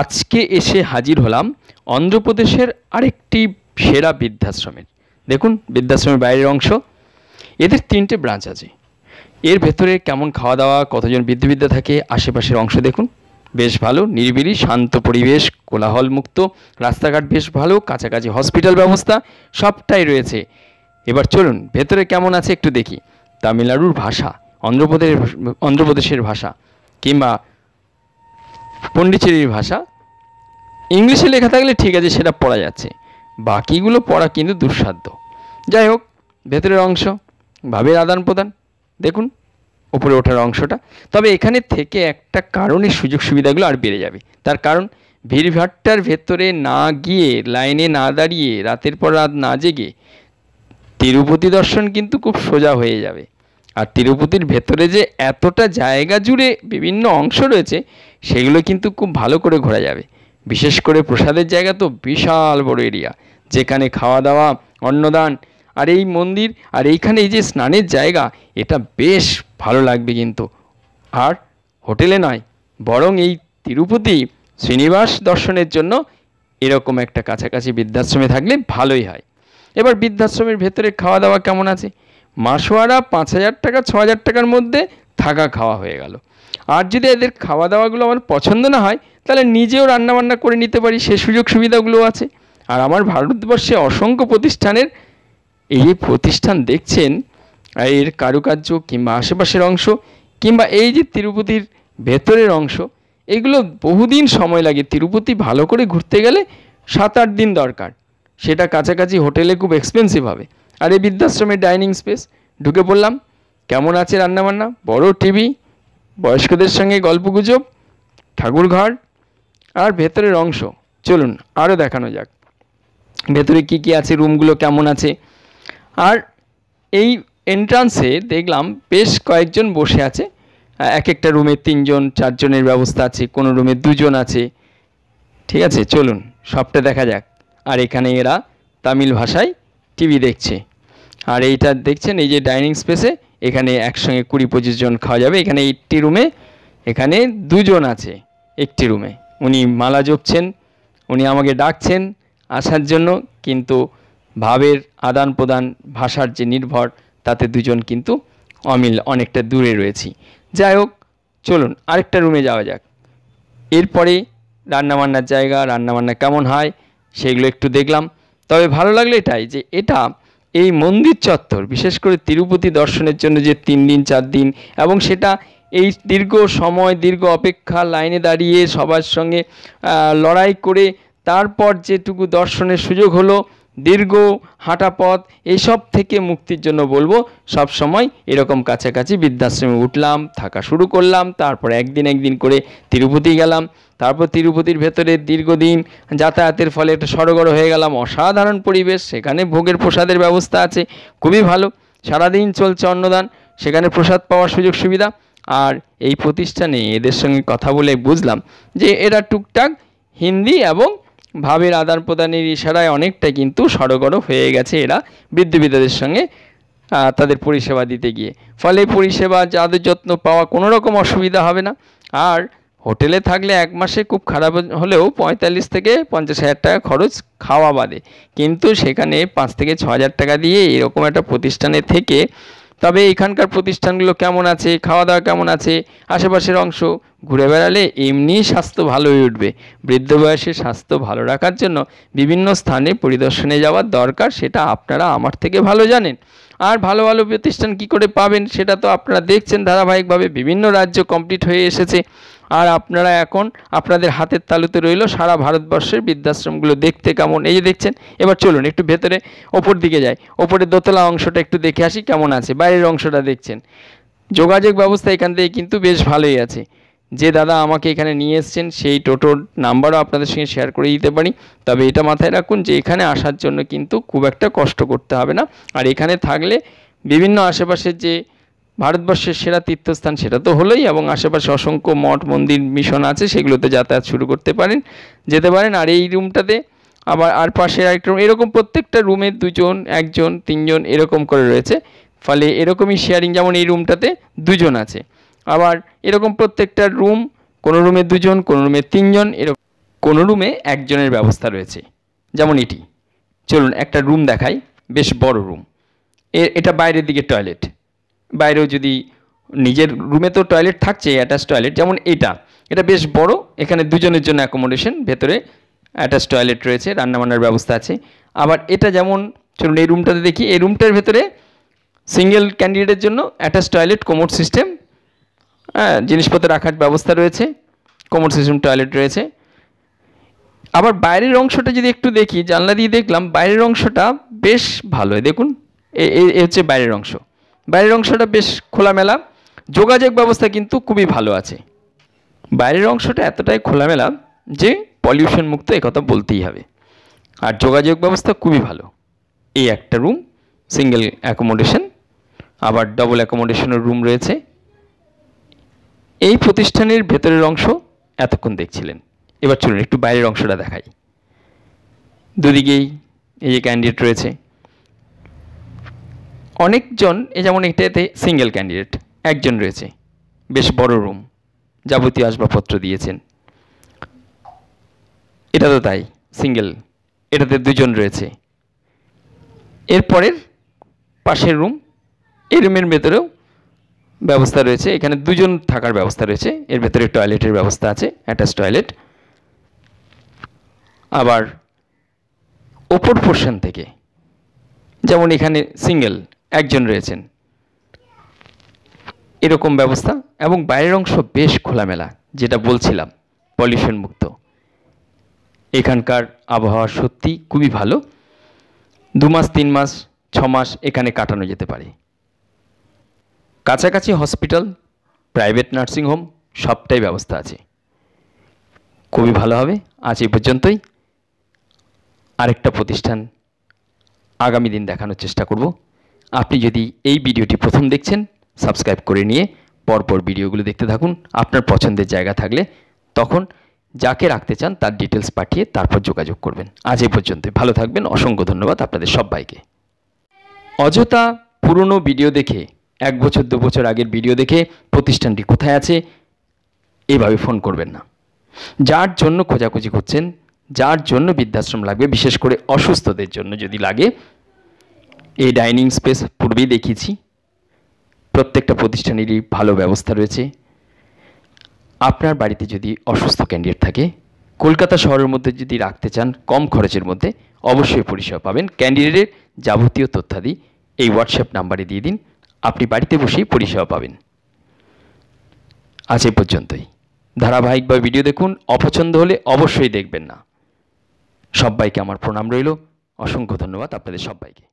আজকে এসে হাজির হলাম অন্ধ্রপ্রদেশের আরেকটি সেরা বৃদ্ধাশ্রমের দেখুন বৃদ্ধাশ্রমের বাইরের অংশ এদের তিনটে ব্রাঞ্চ আছে এর ভেতরে কেমন খাওয়া দাওয়া কতজন বৃদ্ধবিদ্যা থাকে আশেপাশের অংশ দেখুন বেশ ভালো নিরিবিলি শান্ত পরিবেশ কোলাহলমুক্ত রাস্তাঘাট বেশ ভালো কাছাকাছি হসপিটাল ব্যবস্থা সবটাই রয়েছে এবার চলুন ভেতরে কেমন আছে একটু দেখি তামিলনাড়ুর ভাষা অন্ধ্রপ্রদেশের অন্ধ্রপ্রদেশের ভাষা কিংবা পন্ডিচেরির ভাষা ইংলিশে লেখা থাকলে ঠিক আছে সেটা পড়া যাচ্ছে বাকিগুলো পড়া কিন্তু দুঃসাধ্য যাই হোক ভেতরের অংশ ভাবের আদান প্রদান দেখুন ওপরে ওঠার অংশটা তবে এখানে থেকে একটা কারণে সুযোগ সুবিধাগুলো আর বেড়ে যাবে তার কারণ ভিড়ভাট্টার ভেতরে না গিয়ে লাইনে না দাঁড়িয়ে রাতের পর রাত না জেগে তিরুপতি দর্শন কিন্তু খুব সোজা হয়ে যাবে আর তিরুপতির ভেতরে যে এতটা জায়গা জুড়ে বিভিন্ন অংশ রয়েছে সেগুলো কিন্তু খুব ভালো করে ঘোরা যাবে বিশেষ করে প্রসাদের জায়গা তো বিশাল বড় এরিয়া যেখানে খাওয়া দাওয়া অন্নদান আর এই মন্দির আর এইখানে এই যে স্নানের জায়গা এটা বেশ ভালো লাগবে কিন্তু আর হোটেলে নয় বরং এই তিরুপতি শ্রীনিবাস দর্শনের জন্য এরকম একটা কাছাকাছি বৃদ্ধাশ্রমে থাকলে ভালোই হয় এবার বৃদ্ধাশ্রমের ভেতরে খাওয়া দাওয়া কেমন আছে মাসোয়ারা পাঁচ হাজার টাকা ছ হাজার টাকার মধ্যে থাকা খাওয়া হয়ে গেল আর যদি এদের খাওয়া দাওয়াগুলো আমার পছন্দ না হয় তাহলে নিজেও রান্নাবান্না করে নিতে পারি সে সুযোগ সুবিধাগুলো আছে আর আমার ভারতবর্ষে অসংখ্য প্রতিষ্ঠানের এই যে প্রতিষ্ঠান দেখছেন এর কারুকার্য কিংবা আশেপাশের অংশ কিংবা এই যে তিরুপতির ভেতরের অংশ এগুলো বহুদিন সময় লাগে তিরুপতি ভালো করে ঘুরতে গেলে সাত আট দিন দরকার সেটা কাছাকাছি হোটেলে খুব এক্সপেন্সিভ হবে আর এই বৃদ্ধাশ্রমের ডাইনিং স্পেস ঢুকে পড়লাম কেমন আছে রান্নাবান্না বড় টিভি বয়স্কদের সঙ্গে গল্পগুজব ঠাকুরঘর আর ভেতরের অংশ চলুন আরও দেখানো যাক ভেতরে কি কি আছে রুমগুলো কেমন আছে আর এই এন্ট্রান্সে দেখলাম বেশ কয়েকজন বসে আছে এক একটা রুমে তিনজন চারজনের ব্যবস্থা আছে কোনো রুমে দুজন আছে ঠিক আছে চলুন সবটা দেখা যাক আর এখানে এরা তামিল ভাষায় টিভি দেখছে আর এইটা দেখছেন এই যে ডাইনিং স্পেসে এখানে একসঙ্গে কুড়ি পঁচিশ জন খাওয়া যাবে এখানে একটি রুমে এখানে দুজন আছে একটি রুমে উনি মালা জপছেন উনি আমাকে ডাকছেন আসার জন্য কিন্তু ভাবের আদান প্রদান ভাষার যে নির্ভর তাতে দুজন কিন্তু অমিল অনেকটা দূরে রয়েছি যাই হোক চলুন আরেকটা রুমে যাওয়া যাক এরপরে রান্নাবান্নার জায়গা রান্নাবান্না কেমন হয় সেগুলো একটু দেখলাম তবে ভালো লাগলো এটাই যে এটা এই মন্দির চত্বর বিশেষ করে তিরুপতি দর্শনের জন্য যে তিন দিন চার দিন এবং সেটা এই দীর্ঘ সময় দীর্ঘ অপেক্ষা লাইনে দাঁড়িয়ে সবার সঙ্গে লড়াই করে তারপর যেটুকু দর্শনের সুযোগ হলো দীর্ঘ হাঁটা পথ এসব থেকে মুক্তির জন্য বলবো সব সময় এরকম কাছাকাছি বৃদ্ধাশ্রমে উঠলাম থাকা শুরু করলাম তারপর একদিন একদিন করে তিরুপতি গেলাম তারপর তিরুপতির ভেতরে দীর্ঘদিন যাতায়াতের ফলে একটা সড়গড় হয়ে গেলাম অসাধারণ পরিবেশ সেখানে ভোগের প্রসাদের ব্যবস্থা আছে খুবই ভালো সারাদিন চলছে অন্নদান সেখানে প্রসাদ পাওয়ার সুযোগ সুবিধা আর এই প্রতিষ্ঠানে এদের সঙ্গে কথা বলে বুঝলাম যে এরা টুকটাক হিন্দি এবং ভাবের আদান প্রদানের ইশারায় অনেকটা কিন্তু সড়গড় হয়ে গেছে এরা বৃদ্ধবিদাদের সঙ্গে তাদের পরিষেবা দিতে গিয়ে ফলে পরিষেবা যাদের যত্ন পাওয়া কোনো রকম অসুবিধা হবে না আর হোটেলে থাকলে এক মাসে খুব খারাপ হলেও পঁয়তাল্লিশ থেকে পঞ্চাশ হাজার টাকা খরচ খাওয়া বাদে কিন্তু সেখানে পাঁচ থেকে ছ হাজার টাকা দিয়ে এরকম একটা প্রতিষ্ঠানে থেকে তবে এখানকার প্রতিষ্ঠানগুলো কেমন আছে খাওয়া দাওয়া কেমন আছে আশেপাশের অংশ ঘুরে বেড়ালে এমনিই স্বাস্থ্য ভালো হয়ে উঠবে বৃদ্ধ বয়সে স্বাস্থ্য ভালো রাখার জন্য বিভিন্ন স্থানে পরিদর্শনে যাওয়ার দরকার সেটা আপনারা আমার থেকে ভালো জানেন আর ভালো ভালো প্রতিষ্ঠান কি করে পাবেন সেটা তো আপনারা দেখছেন ধারাবাহিকভাবে বিভিন্ন রাজ্য কমপ্লিট হয়ে এসেছে আর আপনারা এখন আপনাদের হাতের তালুতে রইল সারা ভারতবর্ষের বৃদ্ধাশ্রমগুলো দেখতে কেমন এই যে দেখছেন এবার চলুন একটু ভেতরে ওপর দিকে যাই ওপরের দোতলা অংশটা একটু দেখে আসি কেমন আছে বাইরের অংশটা দেখছেন যোগাযোগ ব্যবস্থা এখান থেকে কিন্তু বেশ ভালোই আছে যে দাদা আমাকে এখানে নিয়ে এসছেন সেই টোটোর নাম্বারও আপনাদের সঙ্গে শেয়ার করে দিতে পারি তবে এটা মাথায় রাখুন যে এখানে আসার জন্য কিন্তু খুব একটা কষ্ট করতে হবে না আর এখানে থাকলে বিভিন্ন আশেপাশের যে ভারতবর্ষের সেরা তীর্থস্থান সেটা তো হলোই এবং আশেপাশে অসংখ্য মঠ মন্দির মিশন আছে সেগুলোতে যাতায়াত শুরু করতে পারেন যেতে পারেন আর এই রুমটাতে আবার আর পাশে আরেকটা রুম এরকম প্রত্যেকটা রুমে দুজন একজন তিনজন এরকম করে রয়েছে ফলে এরকমই শেয়ারিং যেমন এই রুমটাতে দুজন আছে আবার এরকম প্রত্যেকটা রুম কোনো রুমে দুজন কোনো রুমে তিনজন এরকম কোনো রুমে একজনের ব্যবস্থা রয়েছে যেমন এটি চলুন একটা রুম দেখাই বেশ বড় রুম এটা বাইরের দিকে টয়লেট বাইরেও যদি নিজের রুমে তো টয়লেট থাকছে অ্যাটাচ টয়লেট যেমন এটা এটা বেশ বড় এখানে দুজনের জন্য অ্যাকোমোডেশন ভেতরে অ্যাটাচ টয়লেট রয়েছে রান্নাবান্নার ব্যবস্থা আছে আবার এটা যেমন চলুন এই রুমটাতে দেখি এই রুমটার ভেতরে সিঙ্গেল ক্যান্ডিডেটের জন্য অ্যাটাচ টয়লেট কোমোড সিস্টেম হ্যাঁ, জিনিসপত্র রাখার ব্যবস্থা রয়েছে কোমর সিস্টেম টয়লেট রয়েছে আবার বাইরের অংশটা যদি একটু দেখি জানলা দিয়ে দেখলাম বাইরের অংশটা বেশ ভালো দেখুন এ হচ্ছে বাইরের অংশ বাইরের অংশটা বেশ খোলামেলা যোগাযোগ ব্যবস্থা কিন্তু খুবই ভালো আছে বাইরের অংশটা এতটাই খোলামেলা যে পলিউশন মুক্ত কথা বলতেই হবে আর যোগাযোগ ব্যবস্থা খুবই ভালো এই একটা রুম সিঙ্গেল অ্যাকোমোডেশন আবার ডবল অ্যাকোমোডেশনের রুম রয়েছে এই প্রতিষ্ঠানের ভেতরের অংশ এতক্ষণ দেখছিলেন এবার চলুন একটু বাইরের অংশটা দেখাই দুদিকেই এই যে ক্যান্ডিডেট রয়েছে অনেকজন এ যেমন এটাতে সিঙ্গেল ক্যান্ডিডেট একজন রয়েছে বেশ বড় রুম যাবতীয় আসবাবপত্র দিয়েছেন এটা তো তাই সিঙ্গেল এটাতে দুজন রয়েছে এরপরের পাশের রুম এই রুমের ভেতরেও ব্যবস্থা রয়েছে এখানে দুজন থাকার ব্যবস্থা রয়েছে এর ভেতরে টয়লেটের ব্যবস্থা আছে অ্যাটাচ টয়লেট আবার ওপর পোর্শন থেকে যেমন এখানে সিঙ্গেল একজন রয়েছেন এরকম ব্যবস্থা এবং বাইরের অংশ বেশ খোলামেলা যেটা বলছিলাম পলিউশন মুক্ত এখানকার আবহাওয়া সত্যি খুবই ভালো দু মাস তিন মাস ছ মাস এখানে কাটানো যেতে পারে কাছাকাছি হসপিটাল প্রাইভেট নার্সিং হোম সবটাই ব্যবস্থা আছে খুবই ভালো হবে আজ এই পর্যন্তই আরেকটা প্রতিষ্ঠান আগামী দিন দেখানোর চেষ্টা করব আপনি যদি এই ভিডিওটি প্রথম দেখছেন সাবস্ক্রাইব করে নিয়ে পরপর ভিডিওগুলো দেখতে থাকুন আপনার পছন্দের জায়গা থাকলে তখন যাকে রাখতে চান তার ডিটেলস পাঠিয়ে তারপর যোগাযোগ করবেন আজ এই পর্যন্তই ভালো থাকবেন অসংখ্য ধন্যবাদ আপনাদের সবাইকে অযথা পুরনো ভিডিও দেখে এক বছর দু বছর আগের ভিডিও দেখে প্রতিষ্ঠানটি কোথায় আছে এভাবে ফোন করবেন না যার জন্য খোঁজাখুঁজি করছেন যার জন্য বৃদ্ধাশ্রম লাগবে বিশেষ করে অসুস্থদের জন্য যদি লাগে এই ডাইনিং স্পেস পূর্বেই দেখিয়েছি প্রত্যেকটা প্রতিষ্ঠানেরই ভালো ব্যবস্থা রয়েছে আপনার বাড়িতে যদি অসুস্থ ক্যান্ডিডেট থাকে কলকাতা শহরের মধ্যে যদি রাখতে চান কম খরচের মধ্যে অবশ্যই পরিষেবা পাবেন ক্যান্ডিডেটের যাবতীয় তথ্যাদি এই হোয়াটসঅ্যাপ নাম্বারে দিয়ে দিন আপনি বাড়িতে বসেই পরিষেবা পাবেন আজ এ পর্যন্তই ধারাবাহিক বা ভিডিও দেখুন অপছন্দ হলে অবশ্যই দেখবেন না সবাইকে আমার প্রণাম রইল অসংখ্য ধন্যবাদ আপনাদের সবাইকে